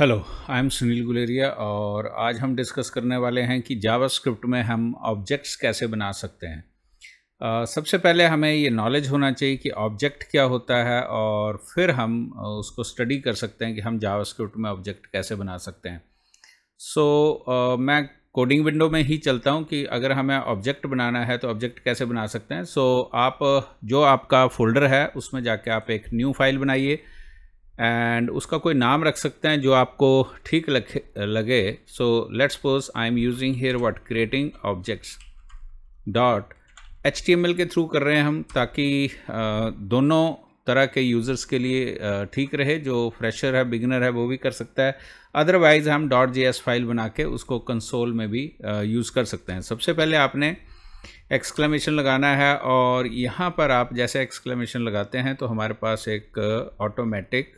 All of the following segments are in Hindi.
hello I am Sunil Guleria और आज हम डिस्कस करने वाले हैं कि जावास्क्रिप्ट में हम ऑब्जेक्ट्स कैसे बना सकते हैं uh, सबसे पहले हमें ये नॉलेज होना चाहिए कि ऑब्जेक्ट क्या होता है और फिर हम उसको स्टडी कर सकते हैं कि हम जावास्क्रिप्ट में ऑब्जेक्ट कैसे बना सकते हैं सो so, uh, मैं कोडिंग विंडो में ही चलता हूँ कि अगर हमें ऑब्जेक्ट बनाना है तो ऑब्जेक्ट कैसे बना सकते हैं सो so, आप जो आपका फोल्डर है उसमें जाके आप एक न्यू फाइल बनाइए एंड उसका कोई नाम रख सकते हैं जो आपको ठीक लगे so let's suppose I am using here what creating objects dot H के थ्रू कर रहे हैं हम ताकि दोनों तरह के यूज़र्स के लिए ठीक रहे जो फ्रेशर है बिगनर है वो भी कर सकता है अदरवाइज़ हम डॉट जे फाइल बना के उसको कंसोल में भी यूज़ कर सकते हैं सबसे पहले आपने एक्सक्लेमेशन लगाना है और यहाँ पर आप जैसे एक्सक्लेमेशन लगाते हैं तो हमारे पास एक ऑटोमेटिक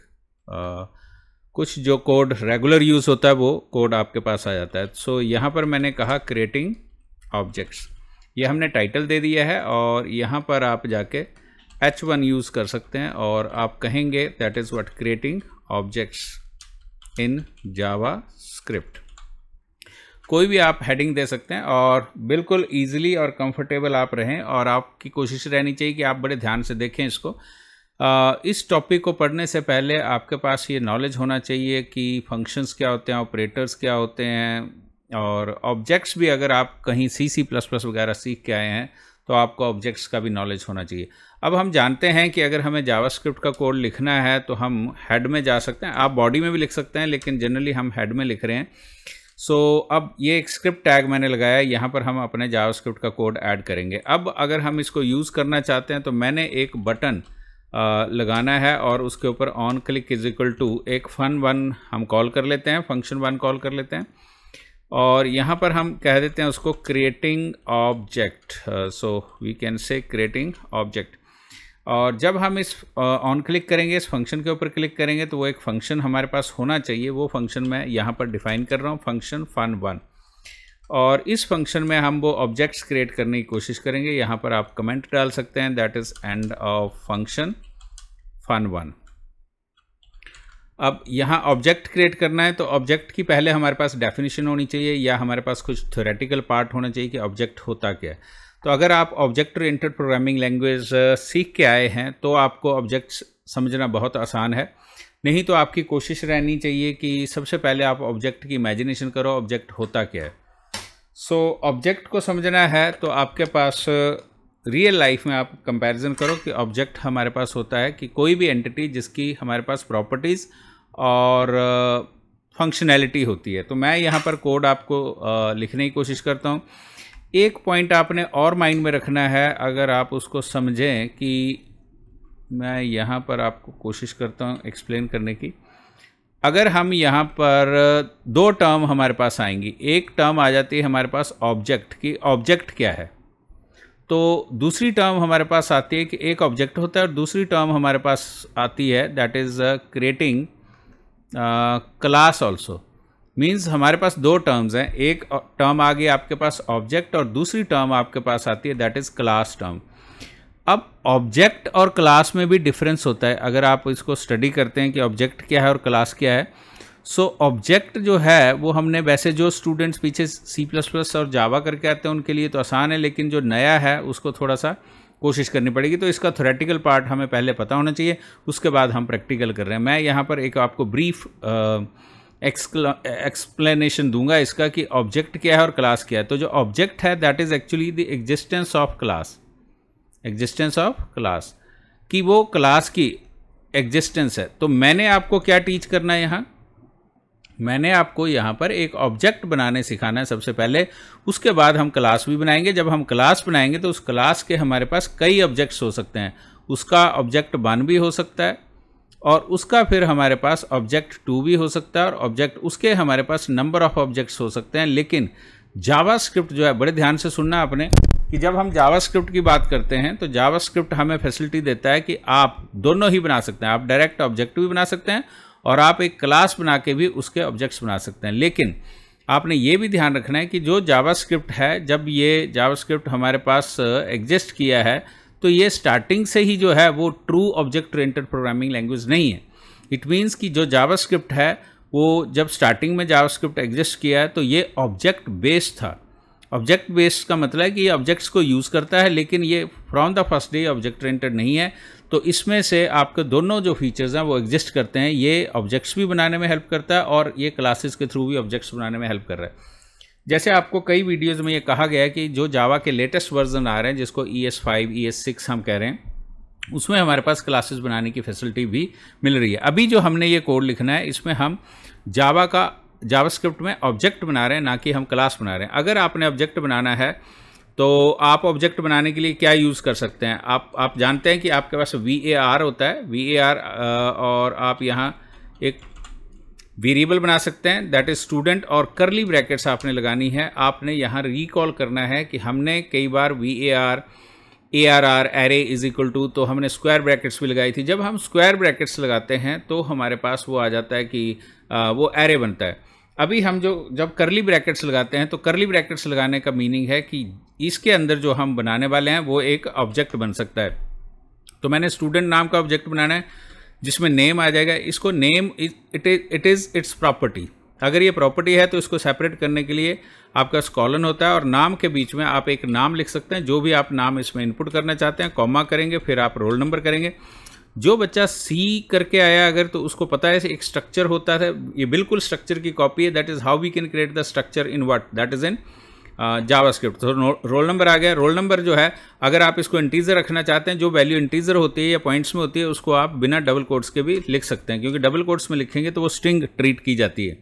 कुछ जो कोड रेगुलर यूज़ होता है वो कोड आपके पास आ जाता है सो so, यहाँ पर मैंने कहा क्रिएटिंग ऑब्जेक्ट्स ये हमने टाइटल दे दिया है और यहाँ पर आप जाके एच वन यूज़ कर सकते हैं और आप कहेंगे that is what creating objects in JavaScript कोई भी आप हेडिंग दे सकते हैं और बिल्कुल ईजिली और कंफर्टेबल आप रहें और आपकी कोशिश रहनी चाहिए कि आप बड़े ध्यान से देखें इसको इस टॉपिक को पढ़ने से पहले आपके पास ये नॉलेज होना चाहिए कि फंक्शंस क्या होते हैं ऑपरेटर्स क्या होते हैं और ऑब्जेक्ट्स भी अगर आप कहीं सी सी प्लस प्लस वगैरह सीख के आए हैं तो आपको ऑब्जेक्ट्स का भी नॉलेज होना चाहिए अब हम जानते हैं कि अगर हमें जावास्क्रिप्ट का कोड लिखना है तो हम हेड में जा सकते हैं आप बॉडी में भी लिख सकते हैं लेकिन जनरली हम हेड में लिख रहे हैं सो so, अब ये एक स्क्रिप्ट टैग मैंने लगाया यहाँ पर हम अपने जावास्क्रिप्ट का कोड ऐड करेंगे अब अगर हम इसको यूज़ करना चाहते हैं तो मैंने एक बटन लगाना है और उसके ऊपर on click is equal to एक फन वन हम कॉल कर लेते हैं फंक्शन वन कॉल कर लेते हैं और यहाँ पर हम कह देते हैं उसको creating object so we can say creating object और जब हम इस ऑन uh, क्लिक करेंगे इस फंक्शन के ऊपर क्लिक करेंगे तो वो एक फंक्शन हमारे पास होना चाहिए वो फंक्शन मैं यहाँ पर डिफाइन कर रहा हूँ फंक्शन फन वन और इस फंक्शन में हम वो ऑब्जेक्ट्स क्रिएट करने की कोशिश करेंगे यहाँ पर आप कमेंट डाल सकते हैं that is end of function fun one अब यहाँ ऑब्जेक्ट क्रिएट करना है तो ऑब्जेक्ट की पहले हमारे पास डेफिनेशन होनी चाहिए या हमारे पास कुछ थ्योरेटिकल पार्ट होना चाहिए कि ऑब्जेक्ट होता क्या है तो अगर आप ऑब्जेक्ट ओरिएंटेड प्रोग्रामिंग लैंग्वेज सीख के आए हैं तो आपको ऑब्जेक्ट्स समझना बहुत आसान है नहीं तो आपकी कोशिश रहनी चाहिए कि सबसे पहले आप ऑब्जेक्ट की इमेजिनेशन करो ऑब्जेक्ट होता क्या है सो so, ऑब्जेक्ट को समझना है तो आपके पास रियल uh, लाइफ में आप कंपैरिजन करो कि ऑब्जेक्ट हमारे पास होता है कि कोई भी एंटिटी जिसकी हमारे पास प्रॉपर्टीज़ और फंक्शनैलिटी uh, होती है तो मैं यहाँ पर कोड आपको uh, लिखने की कोशिश करता हूँ एक पॉइंट आपने और माइंड में रखना है अगर आप उसको समझें कि मैं यहाँ पर आपको कोशिश करता हूँ एक्सप्लेन करने की अगर हम यहाँ पर दो टर्म हमारे पास आएंगी एक टर्म आ जाती है हमारे पास ऑब्जेक्ट की ऑब्जेक्ट क्या है तो दूसरी टर्म हमारे पास आती है कि एक ऑब्जेक्ट होता है और दूसरी टर्म हमारे पास आती है that is creating class also means हमारे पास दो टर्म्स हैं एक टर्म आ गई आपके पास ऑब्जेक्ट और दूसरी टर्म आपके पास आती है दैट इज़ क्लास टर्म अब ऑब्जेक्ट और क्लास में भी डिफरेंस होता है अगर आप इसको स्टडी करते हैं कि ऑब्जेक्ट क्या है और क्लास क्या है सो so, ऑब्जेक्ट जो है वो हमने वैसे जो स्टूडेंट्स पीछे सी प्लस प्लस और जावा करके आते हैं उनके लिए तो आसान है लेकिन जो नया है उसको थोड़ा सा कोशिश करनी पड़ेगी तो इसका थोरेटिकल पार्ट हमें पहले पता होना चाहिए उसके बाद हम प्रैक्टिकल कर रहे हैं मैं यहाँ पर एक आपको ब्रीफ एक्सप्लेनेशन दूंगा इसका कि ऑब्जेक्ट क्या है और क्लास क्या है तो जो ऑब्जेक्ट है that is actually the existence of class existence of class कि वो क्लास की एग्जिस्टेंस है तो मैंने आपको क्या टीच करना है यहाँ मैंने आपको यहाँ पर एक ऑब्जेक्ट बनाने सिखाना है सबसे पहले उसके बाद हम क्लास भी बनाएंगे जब हम क्लास बनाएंगे तो उस क्लास के हमारे पास कई ऑब्जेक्ट्स हो सकते हैं उसका ऑब्जेक्ट वन भी हो सकता है और उसका फिर हमारे पास ऑब्जेक्ट टू भी हो सकता है और ऑब्जेक्ट उसके हमारे पास नंबर ऑफ ऑब्जेक्ट्स हो सकते हैं लेकिन जावा स्क्रिप्ट जो है बड़े ध्यान से सुनना आपने कि जब हम जावास्क्रिप्ट की बात करते हैं तो जावास्क्रिप्ट हमें फैसिलिटी देता है कि आप दोनों ही बना सकते हैं आप डायरेक्ट ऑब्जेक्ट भी बना सकते हैं और आप एक क्लास बना के भी उसके ऑब्जेक्ट्स बना सकते हैं लेकिन आपने ये भी ध्यान रखना है कि जो जावास्क्रिप्ट है जब ये जावास्क्रिप्ट हमारे पास एग्जिस्ट किया है तो ये स्टार्टिंग से ही जो है वो true object oriented programming language नहीं है इट मीन्स कि जो जावास्क्रिप्ट है वो जब स्टार्टिंग में जावास्क्रिप्ट एग्जिस्ट किया है तो ये ऑब्जेक्ट बेस्ड था ऑब्जेक्ट बेस्ड का मतलब है कि ये ऑब्जेक्ट्स को यूज़ करता है लेकिन ये from the first day object oriented नहीं है तो इसमें से आपके दोनों जो फीचर्स हैं वो एग्जिस्ट करते हैं ये ऑब्जेक्ट्स भी बनाने में हेल्प करता है और ये क्लासेस के थ्रू भी ऑब्जेक्ट्स बनाने में हेल्प कर रहा है जैसे आपको कई वीडियोज़ में ये कहा गया है कि जो जावा के लेटेस्ट वर्जन आ रहे हैं जिसको E S five E S six हम कह रहे हैं उसमें हमारे पास क्लासेस बनाने की फैसिलिटी भी मिल रही है अभी जो हमने ये कोड लिखना है इसमें हम जावा का जावास्क्रिप्ट में ऑब्जेक्ट बना रहे हैं ना कि हम क्लास बना रहे हैं अगर आपने ऑब्जेक्ट बनाना है तो आप ऑब्जेक्ट बनाने के लिए क्या यूज़ कर सकते हैं आप आप जानते हैं कि आपके पास वी ए आर होता है वी ए आर और आप यहाँ एक वेरिएबल बना सकते हैं दैट इज स्टूडेंट और करली ब्रैकेट्स आपने लगानी है आपने यहाँ रिकॉल करना है कि हमने कई बार V A R A R R array is equal to तो हमने स्क्वायर ब्रैकेट्स भी लगाई थी जब हम स्क्वायर ब्रैकेट्स लगाते हैं तो हमारे पास वो आ जाता है कि आ, वो एरे बनता है अभी हम जो जब करली ब्रैकेट्स लगाते हैं तो करली ब्रैकेट्स लगाने का मीनिंग है कि इसके अंदर जो हम बनाने वाले हैं वो एक ऑब्जेक्ट बन सकता है तो मैंने स्टूडेंट नाम का ऑब्जेक्ट बनाना है जिसमें नेम आ जाएगा इसको name it is it is its property अगर ये प्रॉपर्टी है तो इसको सेपरेट करने के लिए आपका स्कॉलन होता है और नाम के बीच में आप एक नाम लिख सकते हैं जो भी आप नाम इसमें इनपुट करना चाहते हैं कॉमा करेंगे फिर आप रोल नंबर करेंगे जो बच्चा सी करके आया अगर तो उसको पता है एक स्ट्रक्चर होता है ये बिल्कुल स्ट्रक्चर की कॉपी है that is how we can create the structure in what that is in JavaScript तो रोल नंबर आ गया रोल नंबर जो है अगर आप इसको इंटीजर रखना चाहते हैं जो वैल्यू इंटीजर होती है या पॉइंट्स में होती है उसको आप बिना डबल कोर्ट्स के भी लिख सकते हैं क्योंकि डबल कोट्स में लिखेंगे तो वो स्ट्रिंग ट्रीट की जाती है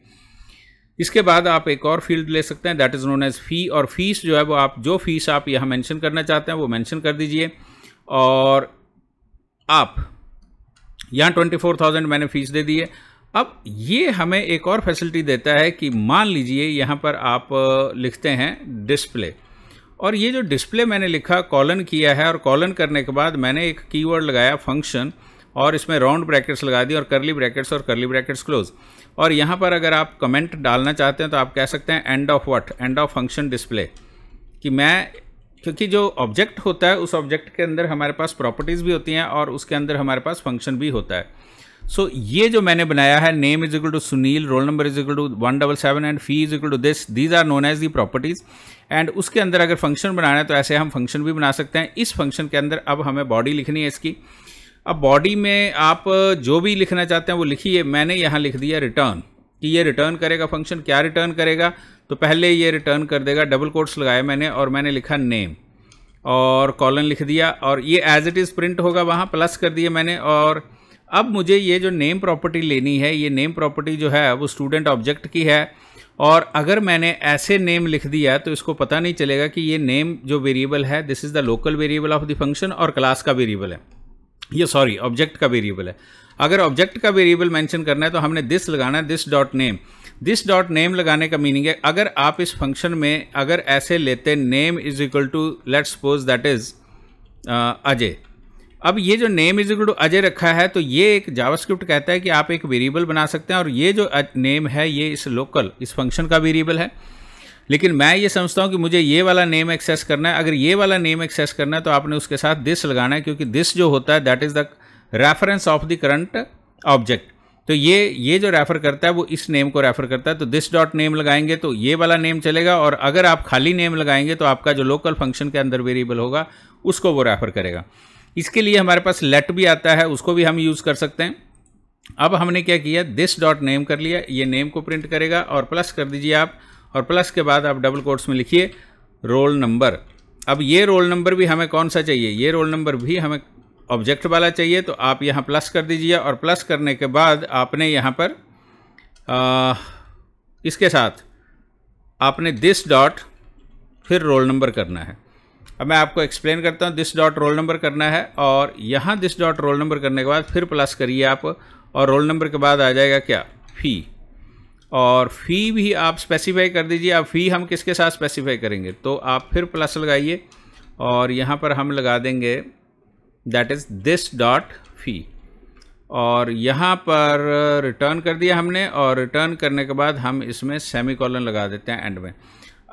इसके बाद आप एक और फील्ड ले सकते हैं that is known as fee और फीस जो है वो आप जो फीस आप यहाँ मैंशन करना चाहते हैं वो मैंशन कर दीजिए और आप यहाँ ट्वेंटी फोर थाउजेंड मैंने फ़ीस दे दी है अब ये हमें एक और फैसिलिटी देता है कि मान लीजिए यहाँ पर आप लिखते हैं डिस्प्ले और ये जो डिस्प्ले मैंने लिखा कॉलन किया है और कॉलन करने के बाद मैंने एक कीवर्ड लगाया फंक्शन और इसमें राउंड ब्रैकेट्स लगा दी और करली ब्रैकेट्स और करली ब्रैकेट्स क्लोज और यहाँ पर अगर आप कमेंट डालना चाहते हैं तो आप कह सकते हैं end of what end of function display कि मैं क्योंकि जो ऑब्जेक्ट होता है उस ऑब्जेक्ट के अंदर हमारे पास प्रॉपर्टीज़ भी होती हैं और उसके अंदर हमारे पास फंक्शन भी होता है सो so, ये जो मैंने बनाया है name is equal to Sunil roll number is equal to one double seven and fee is equal to this these are known as the properties and उसके अंदर अगर फंक्शन बनाना है तो ऐसे हम फंक्शन भी बना सकते हैं इस फंक्शन के अंदर अब हमें बॉडी लिखनी है इसकी अब बॉडी में आप जो भी लिखना चाहते हैं वो लिखिए मैंने यहाँ लिख दिया रिटर्न कि ये रिटर्न करेगा फंक्शन क्या रिटर्न करेगा तो पहले ये रिटर्न कर देगा डबल कोट्स लगाए मैंने और मैंने लिखा नेम और कॉलन लिख दिया और ये एज इट इज़ प्रिंट होगा वहाँ प्लस कर दिया मैंने और अब मुझे ये जो नेम प्रॉपर्टी लेनी है ये नेम प्रॉपर्टी जो है वो स्टूडेंट ऑब्जेक्ट की है और अगर मैंने ऐसे नेम लिख दिया तो इसको पता नहीं चलेगा कि ये नेम जो वेरिएबल है this is the local variable of the function और क्लास का वेरिएबल है ये सॉरी ऑब्जेक्ट का वेरिएबल है अगर ऑब्जेक्ट का वेरिएबल मेंशन करना है तो हमने दिस लगाना है this dot name this dot name लगाने का मीनिंग है अगर आप इस फंक्शन में अगर ऐसे लेते name is equal to let suppose that is Ajay अब ये जो name is equal to Ajay रखा है तो ये एक जावास्क्रिप्ट कहता है कि आप एक वेरिएबल बना सकते हैं और ये जो नेम है ये इस लोकल इस फंक्शन का वेरिएबल है लेकिन मैं ये समझता हूँ कि मुझे ये वाला नेम एक्सेस करना है अगर ये वाला नेम एक्सेस करना है तो आपने उसके साथ दिस लगाना है क्योंकि दिस जो होता है that is the reference of the current object तो ये ये जो रेफर करता है वो इस नेम को रेफर करता है तो दिस डॉट नेम लगाएंगे तो ये वाला नेम चलेगा और अगर आप खाली नेम लगाएंगे तो आपका जो लोकल फंक्शन के अंदर वेरिएबल होगा उसको वो रेफर करेगा इसके लिए हमारे पास लेट भी आता है उसको भी हम यूज़ कर सकते हैं अब हमने क्या किया दिस डॉट नेम कर लिया ये नेम को प्रिंट करेगा और प्लस कर दीजिए आप और प्लस के बाद आप डबल कोर्ट्स में लिखिए रोल नंबर अब ये रोल नंबर भी हमें कौन सा चाहिए ये रोल नंबर भी हमें ऑब्जेक्ट वाला चाहिए तो आप यहाँ प्लस कर दीजिए और प्लस करने के बाद आपने यहाँ पर आ, इसके साथ आपने दिस डॉट फिर रोल नंबर करना है अब मैं आपको एक्सप्लेन करता हूँ दिस डॉट रोल नंबर करना है और यहाँ दिस डॉट रोल नंबर करने के बाद फिर प्लस करिए आप और रोल नंबर के बाद आ जाएगा क्या फ़ी और फ़ी भी आप स्पेसिफाई कर दीजिए आप फ़ी हम किसके साथ स्पेसिफाई करेंगे तो आप फिर प्लस लगाइए और यहाँ पर हम लगा देंगे that is this dot fee और यहाँ पर रिटर्न कर दिया हमने और रिटर्न करने के बाद हम इसमें सेमी कॉलन लगा देते हैं एंड में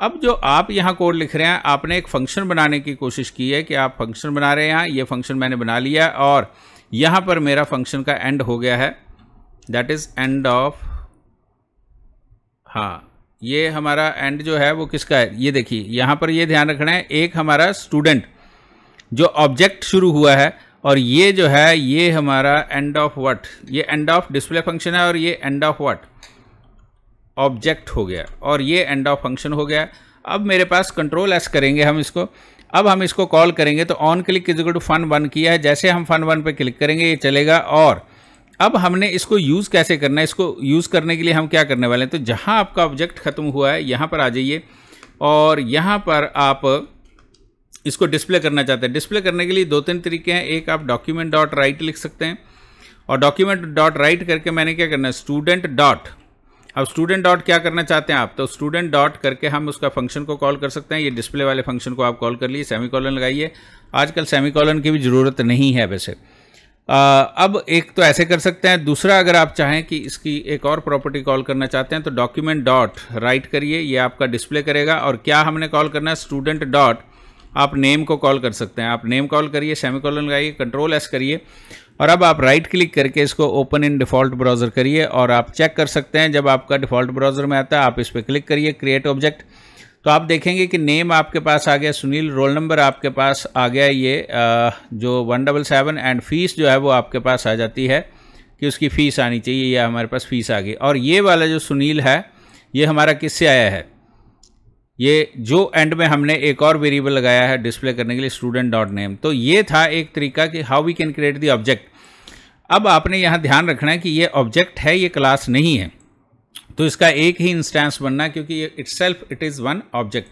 अब जो आप यहाँ कोड लिख रहे हैं आपने एक फंक्शन बनाने की कोशिश की है कि आप फंक्शन बना रहे हैं यहाँ ये फंक्शन मैंने बना लिया और यहाँ पर मेरा फंक्शन का एंड हो गया है दैट इज़ एंड ऑफ हाँ ये हमारा एंड जो है वो किसका है ये देखिए यहाँ पर ये ध्यान रखना है एक हमारा स्टूडेंट जो ऑब्जेक्ट शुरू हुआ है और ये जो है ये हमारा एंड ऑफ वट ये एंड ऑफ डिस्प्ले फंक्शन है और ये एंड ऑफ वट ऑब्जेक्ट हो गया और ये एंड ऑफ फंक्शन हो गया अब मेरे पास कंट्रोल एस करेंगे हम इसको अब हम इसको कॉल करेंगे तो on click is to fun one किया है जैसे हम फन वन पे क्लिक करेंगे ये चलेगा और अब हमने इसको यूज़ कैसे करना है इसको यूज़ करने के लिए हम क्या करने वाले हैं तो जहाँ आपका ऑब्जेक्ट ख़त्म हुआ है यहाँ पर आ जाइए और यहाँ पर आप इसको डिस्प्ले करना चाहते हैं डिस्प्ले करने के लिए दो तीन तरीके हैं एक आप डॉक्यूमेंट डॉट राइट लिख सकते हैं और डॉक्यूमेंट डॉट राइट करके मैंने क्या करना है स्टूडेंट डॉट अब स्टूडेंट डॉट क्या करना चाहते हैं आप तो स्टूडेंट डॉट करके हम उसका फंक्शन को कॉल कर सकते हैं ये डिस्प्ले वाले फंक्शन को आप कॉल कर लिए सेमी कॉलन लगाइए आजकल सेमी कॉलन की भी ज़रूरत नहीं है वैसे आ, अब एक तो ऐसे कर सकते हैं दूसरा अगर आप चाहें कि इसकी एक और प्रॉपर्टी कॉल करना चाहते हैं तो डॉक्यूमेंट डॉट राइट करिए ये आपका डिस्प्ले करेगा और क्या हमने कॉल करना है स्टूडेंट डॉट आप नेम को कॉल कर सकते हैं आप नेम कॉल करिए सेमी कॉलन लगाइए कंट्रोल एस करिए और अब आप राइट क्लिक करके इसको ओपन इन डिफ़ॉल्ट ब्राउज़र करिए और आप चेक कर सकते हैं जब आपका डिफ़ॉल्ट ब्राउज़र में आता है आप इस पर क्लिक करिए क्रिएट ऑब्जेक्ट तो आप देखेंगे कि नेम आपके पास आ गया सुनील रोल नंबर आपके पास आ गया ये जो one double seven and fees जो है वो आपके पास आ जाती है कि उसकी फ़ीस आनी चाहिए या हमारे पास फ़ीस आ गई और ये वाला जो सुनील है ये हमारा किससे आया है ये जो एंड में हमने एक और वेरिएबल लगाया है डिस्प्ले करने के लिए स्टूडेंट डॉट नेम तो ये था एक तरीका कि how we can create the object अब आपने यहाँ ध्यान रखना है कि ये ऑब्जेक्ट है ये क्लास नहीं है तो इसका एक ही इंस्टेंस बनना क्योंकि ये itself it is one object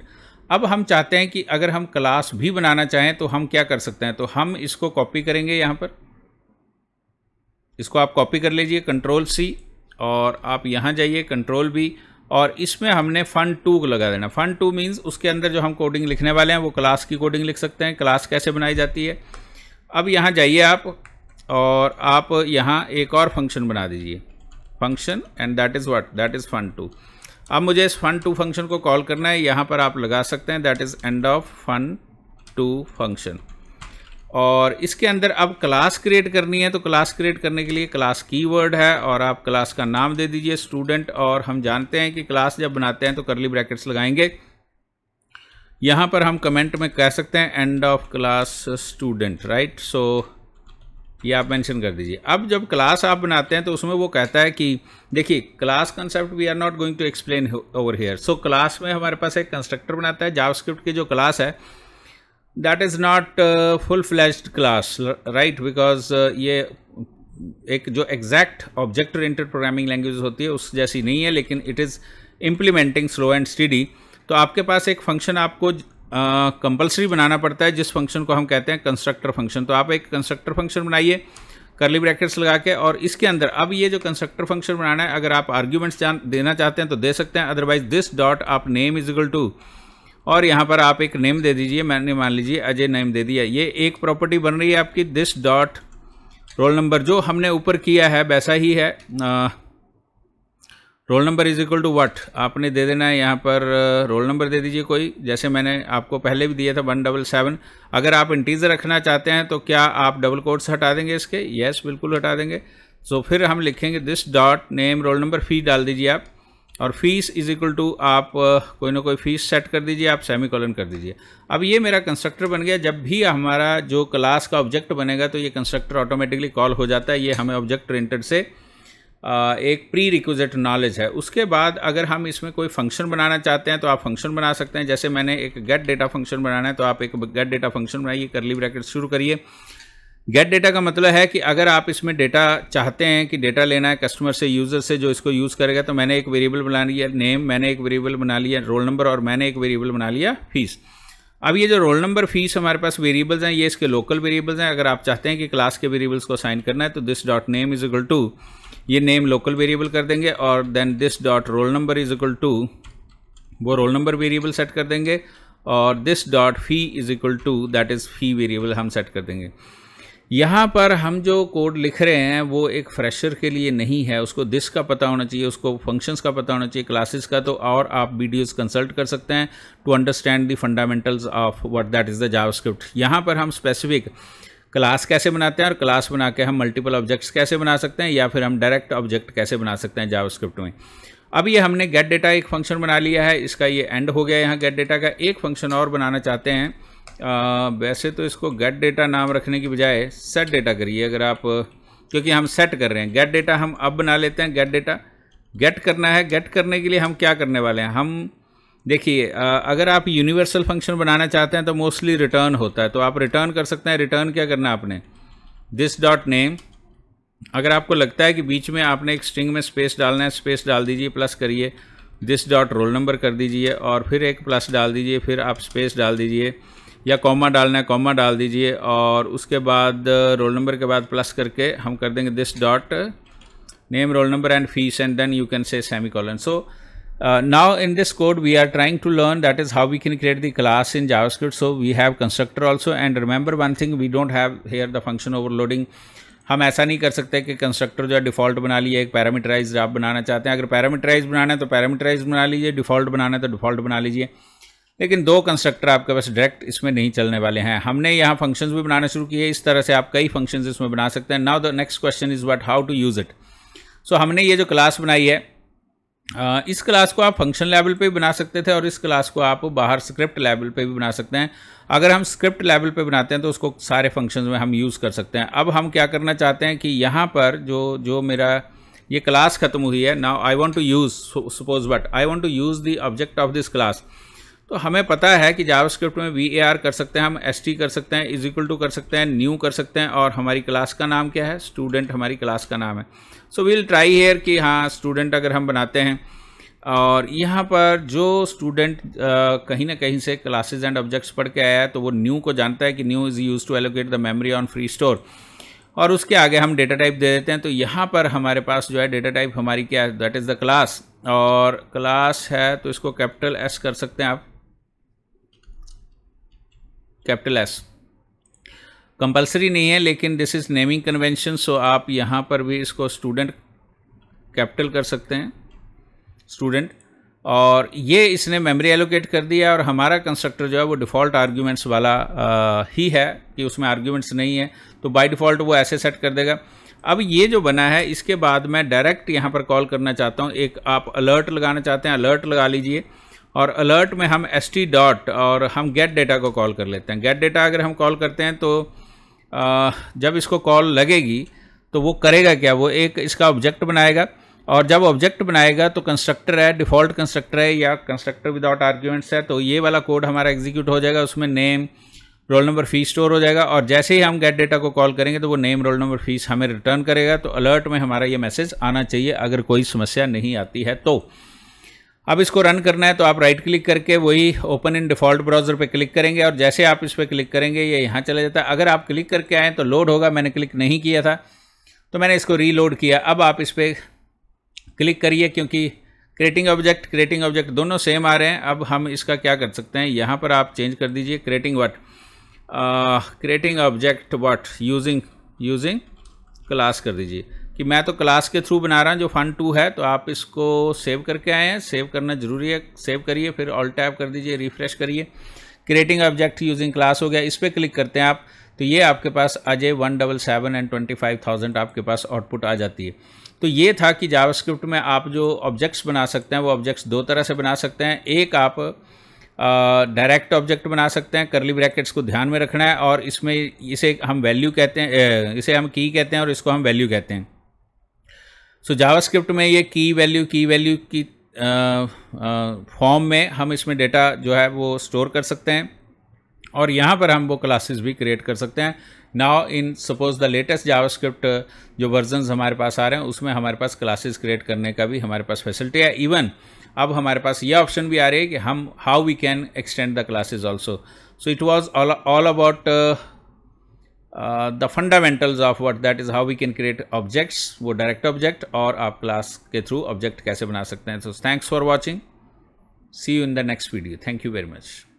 अब हम चाहते हैं कि अगर हम क्लास भी बनाना चाहें तो हम क्या कर सकते हैं तो हम इसको कॉपी करेंगे यहाँ पर इसको आप कॉपी कर लीजिए कंट्रोल सी और आप यहाँ जाइए कंट्रोल भी और इसमें हमने फ़न टू लगा देना फन टू मीन्स उसके अंदर जो हम कोडिंग लिखने वाले हैं वो क्लास की कोडिंग लिख सकते हैं क्लास कैसे बनाई जाती है अब यहाँ जाइए आप और आप यहाँ एक और फंक्शन बना दीजिए function and that is what that is fun two अब मुझे इस फन टू फंक्शन को कॉल करना है यहाँ पर आप लगा सकते हैं that is end of fun two function और इसके अंदर अब क्लास क्रिएट करनी है तो क्लास क्रिएट करने के लिए क्लास कीवर्ड है और आप क्लास का नाम दे दीजिए स्टूडेंट और हम जानते हैं कि क्लास जब बनाते हैं तो करली ब्रैकेट्स लगाएंगे यहाँ पर हम कमेंट में कह सकते हैं end of class student right so ये आप मेंशन कर दीजिए अब जब क्लास आप बनाते हैं तो उसमें वो कहता है कि देखिए class concept we are not going to explain over here so class में हमारे पास एक कंस्ट्रक्टर बनाता है जावस्क्रिप्ट की जो क्लास है that is not full flashed class right because ये एक जो exact object oriented programming language होती है उस जैसी नहीं है लेकिन it is implementing slow and study तो आपके पास एक फंक्शन आपको कंपलसरी uh, बनाना पड़ता है जिस फंक्शन को हम कहते हैं कंस्ट्रक्टर फंक्शन तो आप एक कंस्ट्रक्टर फंक्शन बनाइए करली ब्रैकेट्स लगा के और इसके अंदर अब ये जो कंस्ट्रक्टर फंक्शन बनाना है अगर आप आर्ग्यूमेंट्स देना चाहते हैं तो दे सकते हैं अदरवाइज दिस डॉट आप नेम इज इक्वल टू और यहाँ पर आप एक नेम दे दीजिए मैंने मान लीजिए अजय नेम दे दिया ये एक प्रॉपर्टी बन रही है आपकी दिस डॉट रोल नंबर जो हमने ऊपर किया है वैसा ही है roll number is equal to what आपने दे देना है यहाँ पर रोल नंबर दे दीजिए कोई जैसे मैंने आपको पहले भी दिया था वन डबल सेवन अगर आप इंटीजर रखना चाहते हैं तो क्या आप डबल कोट्स हटा देंगे इसके यस yes, बिल्कुल हटा देंगे सो so, फिर हम लिखेंगे this dot name roll number fee डाल दीजिए आप और फीस इज इक्वल टू आप कोई ना कोई फीस सेट कर दीजिए आप सेमी कॉलन कर दीजिए अब ये मेरा कंस्ट्रक्टर बन गया जब भी हमारा जो क्लास का ऑब्जेक्ट बनेगा तो ये कंस्ट्रक्टर ऑटोमेटिकली कॉल हो जाता है ये हमें ऑब्जेक्ट प्रिंटर से एक प्री रिक्विजिट नॉलेज है उसके बाद अगर हम इसमें कोई फंक्शन बनाना चाहते हैं तो आप फंक्शन बना सकते हैं जैसे मैंने एक गेट डेटा फंक्शन बनाना है तो आप एक गेट डेटा फंक्शन बनाइए करली ब्रैकेट शुरू करिए गेट डेटा का मतलब है कि अगर आप इसमें डेटा चाहते हैं कि डेटा लेना है कस्टमर से यूज़र से जो इसको यूज़ करेगा तो मैंने एक वेरिएबल बना लिया नेम मैंने एक वेरिएबल बना लिया रोल नंबर और मैंने एक वेरिएबल बना लिया फीस अब ये जो रोल नंबर फीस हमारे पास वेरिएबल्स हैं ये इसके लोकल वेरिएबल्स हैं अगर आप चाहते हैं कि क्लास के वेरिएबल्स को साइन करना है तो this dot name is equal to ये नेम लोकल वेरिएबल कर देंगे और then this dot roll number is equal to वो रोल नंबर वेरिएबल सेट कर देंगे और this dot fee is equal to that is fee variable हम सेट कर देंगे यहाँ पर हम जो कोड लिख रहे हैं वो एक फ्रेशर के लिए नहीं है उसको दिस का पता होना चाहिए उसको फंक्शंस का पता होना चाहिए क्लासेस का तो और आप वीडियोस कंसल्ट कर सकते हैं to understand the fundamentals of what that is the JavaScript यहाँ पर हम स्पेसिफिक क्लास कैसे बनाते हैं और क्लास बना के हम मल्टीपल ऑब्जेक्ट्स कैसे बना सकते हैं या फिर हम डायरेक्ट ऑब्जेक्ट कैसे बना सकते हैं जावास्क्रिप्ट में अब ये हमने गेट डेटा एक फंक्शन बना लिया है इसका ये एंड हो गया यहाँ गेट डेटा का एक फंक्शन और बनाना चाहते हैं आ, वैसे तो इसको गेट डेटा नाम रखने की बजाय सेट डेटा करिए अगर आप क्योंकि हम सेट कर रहे हैं गेट डेटा हम अब बना लेते हैं गेट डेटा गेट करना है गेट करने के लिए हम क्या करने वाले हैं हम देखिए अगर आप यूनिवर्सल फंक्शन बनाना चाहते हैं तो मोस्टली रिटर्न होता है तो आप रिटर्न कर सकते हैं रिटर्न क्या करना है आपने दिस डॉट नेम अगर आपको लगता है कि बीच में आपने एक स्ट्रिंग में स्पेस डालना है स्पेस डाल दीजिए प्लस करिए दिस डॉट रोल नंबर कर दीजिए और फिर एक प्लस डाल दीजिए फिर आप स्पेस डाल दीजिए या कॉमा डालना है कॉमा डाल दीजिए और उसके बाद रोल uh, नंबर के बाद प्लस करके हम कर देंगे this dot name roll number and fees and then you can say semicolon so now in this code we are trying to learn that is how we can create the class in JavaScript so we have constructor also and remember one thing we don't have here the function overloading हम ऐसा नहीं कर सकते कि कंस्ट्रक्टर जो है डिफॉल्ट बना लिए एक पैरामीटराइज आप बनाना चाहते हैं अगर पैरामीटराइज बनाना है तो पैरामीटराइज बना लीजिए डिफॉल्ट बनाना है तो डिफॉल्ट बना लीजिए लेकिन दो कंस्ट्रक्टर आपके पास डायरेक्ट इसमें नहीं चलने वाले हैं हमने यहाँ फंक्शंस भी बनाना शुरू किए इस तरह से आप कई फंक्शंस इसमें बना सकते हैं now the next question is what how to use it so हमने ये जो क्लास बनाई है इस क्लास को आप फंक्शन लेवल पे भी बना सकते थे और इस क्लास को आप बाहर स्क्रिप्ट लेवल पे भी बना सकते हैं अगर हम स्क्रिप्ट लेवल पे बनाते हैं तो उसको सारे फंक्शंस में हम यूज़ कर सकते हैं अब हम क्या करना चाहते हैं कि यहाँ पर जो जो मेरा ये क्लास ख़त्म हुई है now I want to use suppose but I want to use the object of this class तो हमें पता है कि जावास्क्रिप्ट में वी कर सकते हैं हम एस कर सकते हैं इज इक्वल टू कर सकते हैं न्यू कर सकते हैं और हमारी क्लास का नाम क्या है स्टूडेंट हमारी क्लास का नाम है सो वील ट्राई हेयर कि हाँ स्टूडेंट अगर हम बनाते हैं और यहाँ पर जो स्टूडेंट कहीं ना कहीं से क्लासेज एंड ऑब्जेक्ट्स पढ़ के आया है तो वो न्यू को जानता है कि new is use to allocate the memory on free store और उसके आगे हम डेटा टाइप दे देते हैं तो यहाँ पर हमारे पास जो है डेटा टाइप हमारी क्या है दैट इज़ द क्लास और क्लास है तो इसको कैपिटल एस कर सकते हैं आप कैपिटल एस कंपलसरी नहीं है लेकिन this is naming convention so आप यहाँ पर भी इसको स्टूडेंट कैपिटल कर सकते हैं स्टूडेंट और ये इसने मेमोरी एलोकेट कर दिया और हमारा कंस्ट्रक्टर जो है वो डिफ़ॉल्ट आर्ग्यूमेंट्स वाला आ, ही है कि उसमें आर्ग्यूमेंट्स नहीं है तो बाय डिफ़ॉल्ट वो ऐसे सेट कर देगा अब ये जो बना है इसके बाद मैं डायरेक्ट यहाँ पर कॉल करना चाहता हूँ एक आप अलर्ट लगाना चाहते हैं अलर्ट लगा लीजिए और अलर्ट में हम एस टी डॉट और हम गेट डेटा को कॉल कर लेते हैं गेट डेटा अगर हम कॉल करते हैं तो जब इसको कॉल लगेगी तो वो करेगा क्या वो एक इसका ऑब्जेक्ट बनाएगा और जब ऑब्जेक्ट बनाएगा तो कंस्ट्रक्टर है डिफ़ॉल्ट कंस्ट्रक्टर है या कंस्ट्रक्टर विदाउट आर्ग्यूमेंट्स है तो ये वाला कोड हमारा एग्जीक्यूट हो जाएगा उसमें name roll number fees store हो जाएगा और जैसे ही हम गेट डेटा को कॉल करेंगे तो वो नेम रोल नंबर फीस हमें रिटर्न करेगा तो अलर्ट में हमारा ये मैसेज आना चाहिए अगर कोई समस्या नहीं आती है तो अब इसको रन करना है तो आप राइट क्लिक करके वही ओपन इन डिफ़ॉल्ट ब्राउज़र पे क्लिक करेंगे और जैसे आप इस पर क्लिक करेंगे ये यहाँ चला जाता है अगर आप क्लिक करके आएँ तो लोड होगा मैंने क्लिक नहीं किया था तो मैंने इसको रीलोड किया अब आप इस पर क्लिक करिए क्योंकि क्रिएटिंग ऑब्जेक्ट क्रिएटिंग ऑब्जेक्ट दोनों सेम आ रहे हैं अब हम इसका क्या कर सकते हैं यहाँ पर आप चेंज कर दीजिए creating what creating object what using using class कर दीजिए कि मैं तो क्लास के थ्रू बना रहा हूँ जो फन टू है तो आप इसको सेव करके आए हैं सेव करना जरूरी है सेव करिए फिर ऑल टैप कर दीजिए रिफ्रेश करिए क्रिएटिंग ऑब्जेक्ट यूजिंग क्लास हो गया इस पर क्लिक करते हैं आप तो ये आपके पास Ajay one double seven and twenty five thousand आपके पास आउटपुट आ जाती है तो ये था कि जावास्क्रिप्ट में आप जो ऑब्जेक्ट्स बना सकते हैं वो ऑब्जेक्ट्स दो तरह से बना सकते हैं एक आप डायरेक्ट ऑब्जेक्ट बना सकते हैं करली ब्रैकेट्स को ध्यान में रखना है और इसमें इसे हम वैल्यू कहते हैं इसे हम की कहते हैं और इसको हम वैल्यू कहते हैं सो जावास्क्रिप्ट में ये की वैल्यू की वैल्यू की फॉर्म में हम इसमें डेटा जो है वो स्टोर कर सकते हैं और यहाँ पर हम वो क्लासेस भी क्रिएट कर सकते हैं now in suppose the latest JavaScript जो वर्जन हमारे पास आ रहे हैं उसमें हमारे पास क्लासेस क्रिएट करने का भी हमारे पास फैसिलिटी है इवन अब हमारे पास ये ऑप्शन भी आ रही है कि हम how we can extend the classes also so it was all about uh, the fundamentals of what that is how we can create objects वो direct object or आप class के through object कैसे बना सकते हैं so thanks for watching see you in the next video thank you very much